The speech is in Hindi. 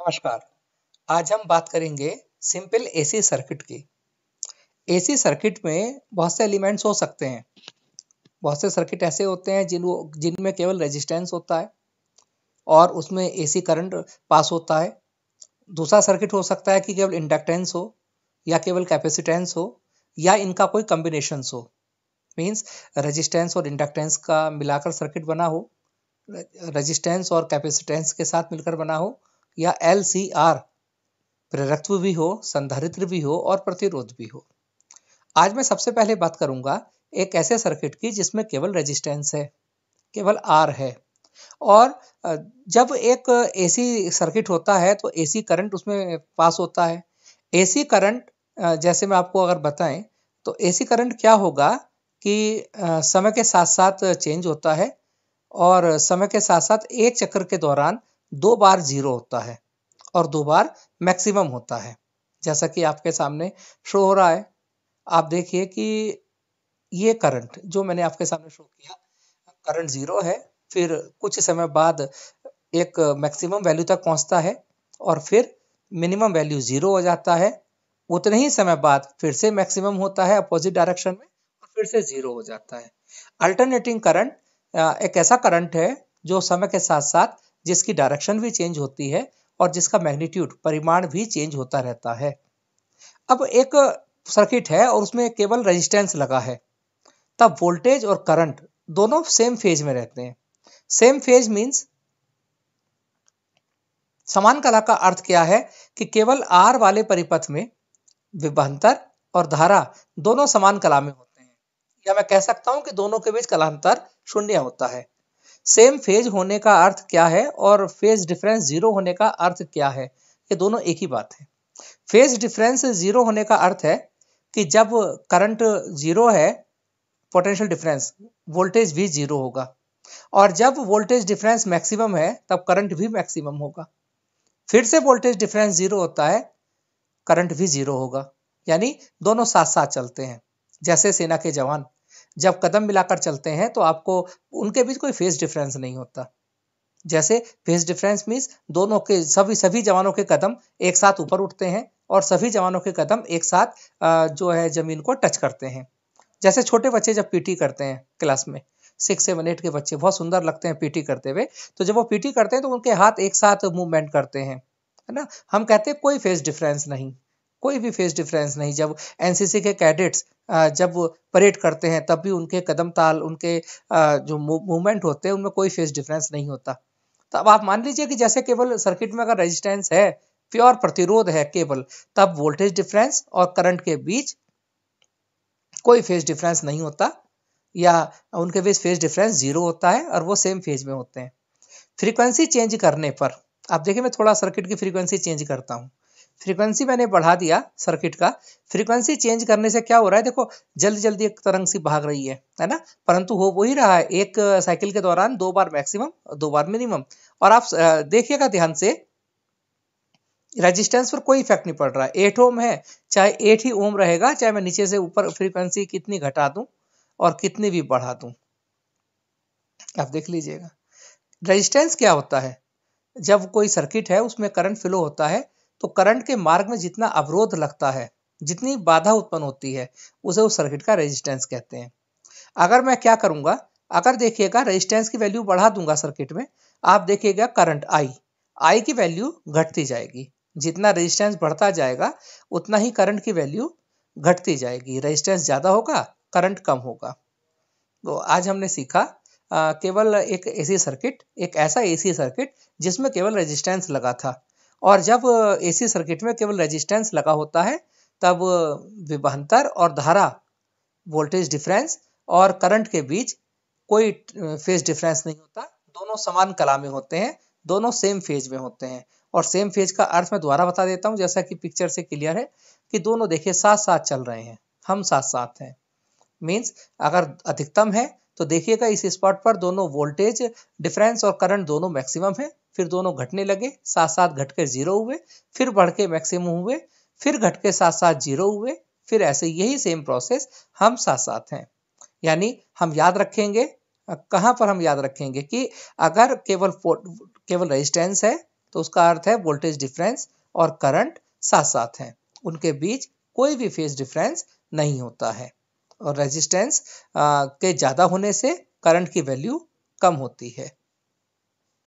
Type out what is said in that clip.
नमस्कार आज हम बात करेंगे सिंपल एसी सर्किट की एसी सर्किट में बहुत से एलिमेंट्स हो सकते हैं बहुत से सर्किट ऐसे होते हैं जिन जिनमें केवल रेजिस्टेंस होता है और उसमें एसी करंट पास होता है दूसरा सर्किट हो सकता है कि केवल इंडक्टेंस हो या केवल कैपेसिटेंस हो या इनका कोई कम्बिनेशन हो मीन्स रेजिस्टेंस और इंडक्टेंस का मिलाकर सर्किट बना हो रजिस्टेंस और कैपेसिटेंस के साथ मिलकर बना हो या एल सी आर प्रेरत्व भी हो संधारित्र भी हो और प्रतिरोध भी हो आज मैं सबसे पहले बात करूंगा एक ऐसे सर्किट की जिसमें केवल रेजिस्टेंस है केवल आर है और जब एक एसी सर्किट होता है तो एसी करंट उसमें पास होता है एसी करंट जैसे मैं आपको अगर बताएं तो एसी करंट क्या होगा कि समय के साथ साथ चेंज होता है और समय के साथ साथ एक चक्र के दौरान दो बार जीरो होता है और दो बार मैक्सिमम होता है जैसा कि आपके सामने शो हो रहा है आप देखिए कि ये करंट जो मैंने आपके सामने शो किया करंट जीरो है फिर कुछ समय बाद एक मैक्सिमम वैल्यू तक पहुंचता है और फिर मिनिमम वैल्यू जीरो हो जाता है उतने ही समय बाद फिर से मैक्सिमम होता है अपोजिट डायरेक्शन में और फिर से जीरो हो जाता है अल्टरनेटिंग करंट एक ऐसा करंट है जो समय के साथ साथ जिसकी डायरेक्शन भी चेंज होती है और जिसका मैग्नीट्यूड परिमाण भी चेंज होता रहता है अब एक सर्किट है और उसमें केवल रेजिस्टेंस लगा है तब वोल्टेज और करंट दोनों सेम फेज में रहते हैं सेम फेज मीन्स समान कला का अर्थ क्या है कि केवल आर वाले परिपथ में विभंतर और धारा दोनों समान कला में होते या मैं कह सकता हूं कि दोनों के बीच कलांतर शून्य होता है सेम फेज होने का अर्थ क्या है और फेज डिफरेंस जीरो होने का अर्थ क्या है ये दोनों एक ही बात है फेज डिफरेंस जीरो होने का अर्थ है कि जब करंट जीरो है पोटेंशियल डिफरेंस वोल्टेज भी जीरो होगा और जब वोल्टेज डिफरेंस मैक्सिमम है तब करंट भी मैक्सिमम होगा फिर से वोल्टेज डिफरेंस जीरो होता है करंट भी जीरो होगा यानी दोनों साथ साथ चलते हैं जैसे सेना के जवान जब कदम मिलाकर चलते हैं तो आपको उनके बीच कोई फेस डिफरेंस नहीं होता जैसे फेस डिफरेंस मीन्स दोनों के सभी सभी जवानों के कदम एक साथ ऊपर उठते हैं और सभी जवानों के कदम एक साथ जो है जमीन को टच करते हैं जैसे छोटे बच्चे जब पीटी करते हैं क्लास में सिक्स सेवन एट के बच्चे बहुत सुंदर लगते हैं पीटी करते हुए तो जब वो पीटी करते हैं तो उनके हाथ एक साथ मूवमेंट करते हैं है ना हम कहते हैं कोई फेस डिफरेंस नहीं कोई भी फेस डिफरेंस नहीं जब एनसीसी के कैडेट्स जब परेड करते हैं तब भी उनके कदम ताल उनके जो मूवमेंट होते हैं उनमें कोई फेस डिफरेंस नहीं होता तो अब आप मान लीजिए कि जैसे केवल सर्किट में अगर रेजिस्टेंस है प्योर प्रतिरोध है केवल तब वोल्टेज डिफरेंस और करंट के बीच कोई फेज डिफरेंस नहीं होता या उनके बीच फेज डिफरेंस जीरो होता है और वो सेम फेज में होते हैं फ्रीक्वेंसी चेंज करने पर आप देखिए मैं थोड़ा सर्किट की फ्रीक्वेंसी चेंज करता हूँ फ्रीक्वेंसी मैंने बढ़ा दिया सर्किट का फ्रीक्वेंसी चेंज करने से क्या हो रहा है देखो जल्दी जल्दी एक तरंग सी भाग रही है है ना परंतु हो वो ही रहा है एक साइकिल के दौरान दो बार मैक्सिमम दो बार मिनिमम और आप देखिएगा ध्यान से रेजिस्टेंस पर कोई इफेक्ट नहीं पड़ रहा है एट ओम है चाहे एट ही ओम रहेगा चाहे मैं नीचे से ऊपर फ्रीक्वेंसी कितनी घटा दूं और कितनी भी बढ़ा दूं आप देख लीजिएगा रेजिस्टेंस क्या होता है जब कोई सर्किट है उसमें करंट फ्लो होता है तो करंट के मार्ग में जितना अवरोध लगता है जितनी बाधा उत्पन्न होती है उसे उस सर्किट का रेजिस्टेंस कहते हैं अगर मैं क्या करूंगा अगर देखिएगा रेजिस्टेंस की वैल्यू बढ़ा दूंगा सर्किट में आप देखिएगा करंट आई आई की वैल्यू घटती जाएगी जितना रेजिस्टेंस बढ़ता जाएगा उतना ही करंट की वैल्यू घटती जाएगी रेजिस्टेंस ज़्यादा होगा करंट कम होगा तो आज हमने सीखा आ, केवल एक एसी सर्किट एक ऐसा एसी सर्किट जिसमें केवल रेजिस्टेंस लगा था और जब एसी सर्किट में केवल रेजिस्टेंस लगा होता है तब विभांतर और धारा वोल्टेज डिफरेंस और करंट के बीच कोई फेज डिफरेंस नहीं होता दोनों समान कला में होते हैं दोनों सेम फेज में होते हैं और सेम फेज का अर्थ मैं दोबारा बता देता हूँ जैसा कि पिक्चर से क्लियर है कि दोनों देखिए साथ साथ चल रहे हैं हम साथ साथ हैं मीन्स अगर अधिकतम है तो देखिएगा इस स्पॉट पर दोनों वोल्टेज डिफरेंस और करंट दोनों मैक्सिमम है फिर दोनों घटने लगे साथ साथ घट के जीरो हुए फिर बढ़ के मैक्सिमम हुए फिर घट के साथ साथ जीरो हुए फिर ऐसे यही सेम प्रोसेस हम साथ साथ हैं यानी हम याद रखेंगे कहाँ पर हम याद रखेंगे कि अगर केवल केवल रेजिस्टेंस है तो उसका अर्थ है वोल्टेज डिफरेंस और करंट साथ साथ हैं उनके बीच कोई भी फेज डिफरेंस नहीं होता है और रेजिस्टेंस के ज़्यादा होने से करंट की वैल्यू कम होती है